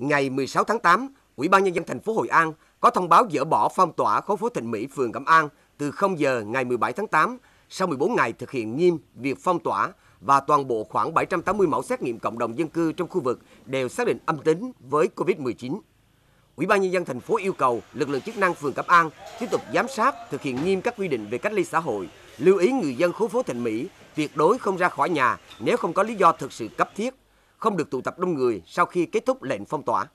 ngày 16 tháng 8, Ủy ban nhân dân thành phố Hội An có thông báo dỡ bỏ phong tỏa khu phố Thịnh Mỹ phường Cẩm An từ 0 giờ ngày 17 tháng 8 sau 14 ngày thực hiện nghiêm việc phong tỏa và toàn bộ khoảng 780 mẫu xét nghiệm cộng đồng dân cư trong khu vực đều xác định âm tính với COVID-19. Ủy ban nhân dân thành phố yêu cầu lực lượng chức năng phường Cẩm An tiếp tục giám sát, thực hiện nghiêm các quy định về cách ly xã hội, lưu ý người dân khu phố Thịnh Mỹ tuyệt đối không ra khỏi nhà nếu không có lý do thực sự cấp thiết không được tụ tập đông người sau khi kết thúc lệnh phong tỏa.